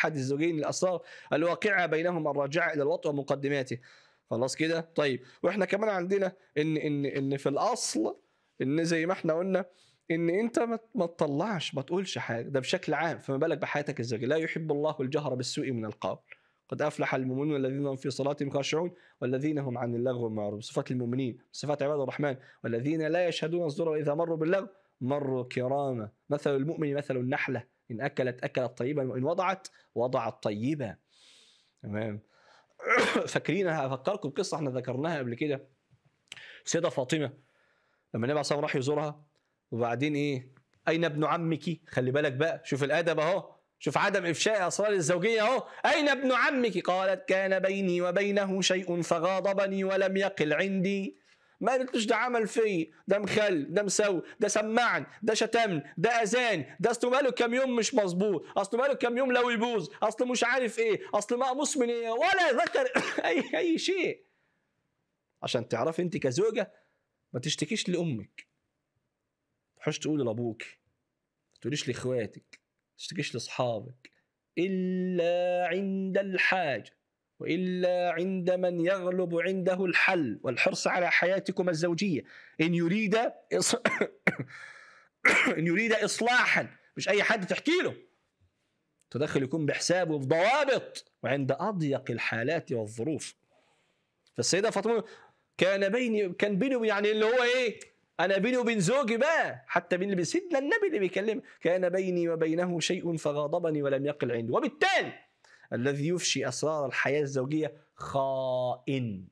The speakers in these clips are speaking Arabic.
أحد الزوجين الأسرار الواقعة بينهما الراجعة إلى الوطء ومقدماته خلاص كده طيب واحنا كمان عندنا ان ان ان في الاصل ان زي ما احنا قلنا ان انت ما تطلعش ما تقولش حاجه ده بشكل عام فما بالك بحياتك الزوجيه لا يحب الله الجهر بالسوء من القول قد افلح المؤمنون الذين هم في صلاتهم خاشعون والذين هم عن اللغو معرضون صفات المؤمنين صفات عباد الرحمن والذين لا يشهدون الزور واذا مروا باللغو مروا كراما مثل المؤمن مثل النحله إن أكلت أكلت طيبا وإن وضعت وضعت طيبا تمام فاكرين هفكركم بقصة احنا ذكرناها قبل كده سيدة فاطمة لما النبي عليه الصلاة راح يزورها وبعدين إيه أين ابن عمك خلي بالك بقى شوف الأدب أهو شوف عدم إفشاء أسرار الزوجية أهو أين ابن عمك قالت كان بيني وبينه شيء فغاضبني ولم يقل عندي ما قلتلوش ده عمل فيا ده مخل ده مسوي ده سمعني ده شتمني ده اذاني ده اصله بقاله كام يوم مش مظبوط اصله بقاله كام يوم لو يبوظ اصله مش عارف ايه اصل مقموص من ايه ولا ذكر اي اي شيء عشان تعرفي انت كزوجه ما تشتكيش لامك تروحيش تقولي لابوك ما تقوليش لاخواتك ما تشتكيش لاصحابك الا عند الحاجه وإلا عند من يغلب عنده الحل والحرص على حياتكم الزوجية إن يريد إص... إن يريد إصلاحا مش أي حد تحكي له تدخل يكون بحساب وبضوابط وعند أضيق الحالات والظروف فالسيدة فاطمة كان بيني كان بيني يعني اللي هو إيه انا بيني وبين زوجي بقى حتى بين اللي سيدنا النبي اللي بيكلم كان بيني وبينه شيء فغاضبني ولم يقل عندي وبالتالي الذي يفشي أسرار الحياة الزوجية خائن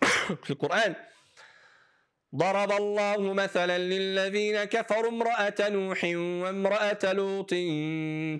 في القرآن ضرب الله مثلا للذين كفروا امرأة نوح وامرأة لوط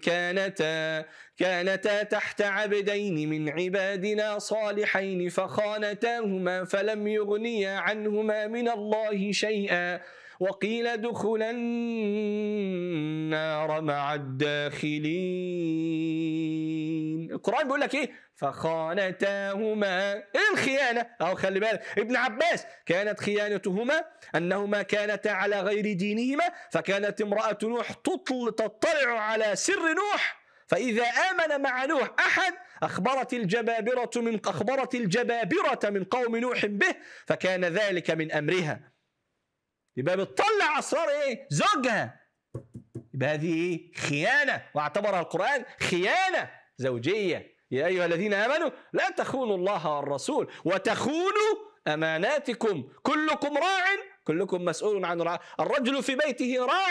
كانتا كانتا تحت عبدين من عبادنا صالحين فخانتاهما فلم يغنيا عنهما من الله شيئا وقيل ادخل النار مع الداخلين القرآن بيقول لك ايه فخانتاهما ايه الخيانة او خلي بالك ابن عباس كانت خيانتهما انهما كانتا على غير دينهما فكانت امرأة نوح تطل تطلع على سر نوح فإذا آمن مع نوح أحد أخبرت الجبابرة من أخبرت الجبابرة من قوم نوح به فكان ذلك من أمرها يبقى بتطلع اسرار ايه زوجها يبقى هذه ايه خيانه واعتبرها القران خيانه زوجيه يا ايها الذين امنوا لا تخونوا الله والرسول وتخونوا اماناتكم كلكم راع كلكم مسؤول عن رع... الرجل في بيته راع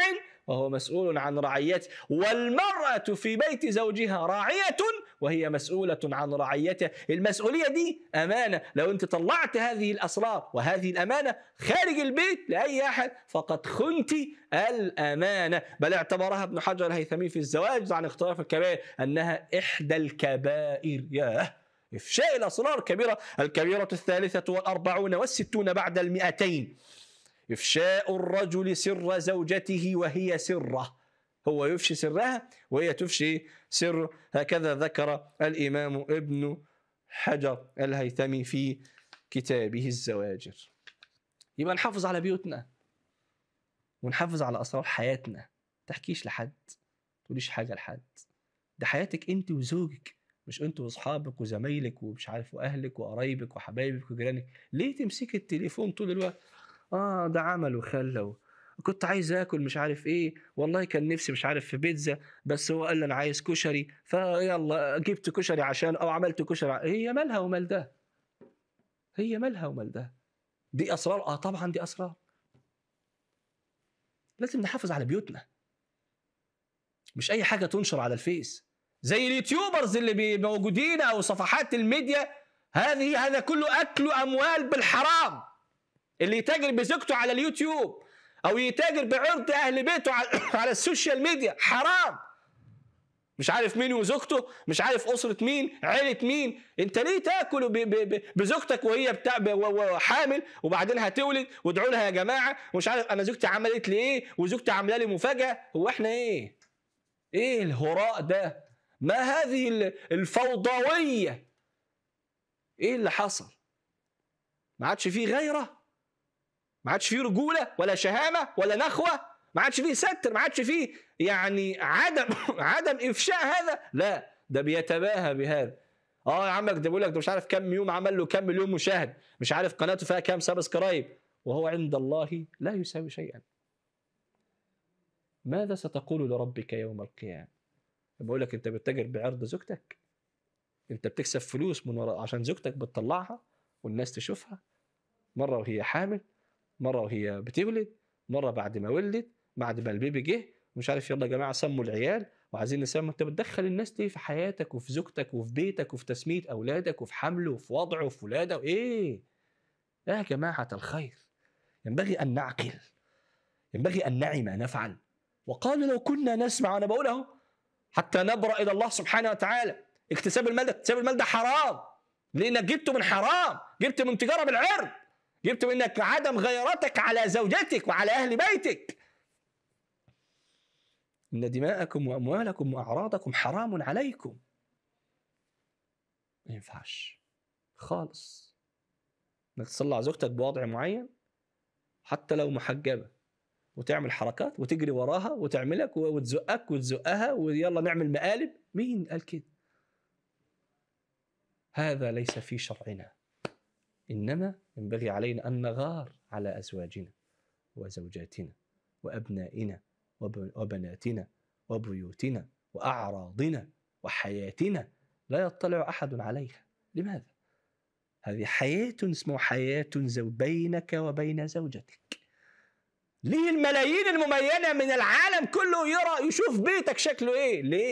وهو مسؤول عن رعيته والمراه في بيت زوجها راعيه وهي مسؤولة عن رعيتها المسؤولية دي أمانة لو أنت طلعت هذه الأسرار وهذه الأمانة خارج البيت لأي أحد فقد خنت الأمانة بل اعتبرها ابن حجر الهيثمي في الزواج عن اختلاف الكبائر أنها إحدى الكبائر ياه إفشاء الأسرار كبيرة الكبيرة الثالثة والأربعون والستون بعد المئتين إفشاء الرجل سر زوجته وهي سره هو يفشي سرها وهي تفشي سره هكذا ذكر الإمام ابن حجر الهيثمي في كتابه الزواجر يبقى نحافظ على بيوتنا ونحافظ على أسرار حياتنا تحكيش لحد تقوليش حاجة لحد ده حياتك أنت وزوجك مش أنت وأصحابك وزمايلك ومش عارف وأهلك وقرايبك وحبايبك وجيرانك ليه تمسكي التليفون طول الوقت آه ده عمل وخلى كنت عايز اكل مش عارف ايه والله كان نفسي مش عارف في بيتزا بس هو قال لي انا عايز كشري فيلا جبت كشري عشان او عملت كشري هي مالها ومال ده هي مالها ومال ده دي اسرار اه طبعا دي اسرار لازم نحافظ على بيوتنا مش اي حاجه تنشر على الفيس زي اليوتيوبرز اللي موجودين او صفحات الميديا هذه هذا كله اكل اموال بالحرام اللي يتاجر بزوجته على اليوتيوب او يتاجر بعرض اهل بيته على السوشيال ميديا حرام مش عارف مين وزوجته مش عارف اسره مين عيله مين انت ليه تاكل بزوجتك وهي بتاع حامل وبعدين هتولد وادعوا لها يا جماعه ومش عارف انا زوجتي عملت لي ايه وزوجتي عامله لي مفاجاه هو احنا ايه ايه الهراء ده ما هذه الفوضويه ايه اللي حصل ما عادش فيه غيره ما عادش فيه رجوله ولا شهامه ولا نخوه ما عادش فيه ستر ما عادش فيه يعني عدم عدم افشاء هذا لا ده بيتباهى بهذا اه يا عمك ده بيقول لك ده مش عارف كم يوم عمل له كم مليون مشاهد مش عارف قناته فيها كام سبسكرايب وهو عند الله لا يساوي شيئا ماذا ستقول لربك يوم القيامه بقول لك انت بتتاجر بعرض زوجتك انت بتكسب فلوس من وراء عشان زوجتك بتطلعها والناس تشوفها مره وهي حامل مره وهي بتولد مره بعد ما ولدت بعد ما البيبي جه ومش عارف يلا يا جماعه سموا العيال وعايزين نسمي انت بتدخل الناس ليه في حياتك وفي زوجتك وفي بيتك وفي تسميه اولادك وفي حمله وفي وضعه وفي ولاده وايه؟ يا جماعه الخير ينبغي ان نعقل ينبغي ان نعي ما نفعل وقالوا لو كنا نسمع انا بقول اهو حتى نبرا الى الله سبحانه وتعالى اكتساب المال ده اكتساب المال ده حرام لانك جبته من حرام جبته من تجاره بالعرض جبت منك عدم غيرتك على زوجتك وعلى أهل بيتك إن دماءكم وأموالكم وأعراضكم حرام عليكم ما ينفعش خالص إنك تصلي على زوجتك بوضع معين حتى لو محجبة وتعمل حركات وتجري وراها وتعملك وتزقك وتزقها ويلا نعمل مقالب مين قال كده هذا ليس في شرعنا إنما ينبغي علينا أن نغار على أزواجنا وزوجاتنا وأبنائنا وبناتنا وبيوتنا وأعراضنا وحياتنا لا يطلع أحد عليها لماذا؟ هذه حياة اسمها حياة بينك وبين زوجتك ليه الملايين الممينة من العالم كله يرى يشوف بيتك شكله ايه ليه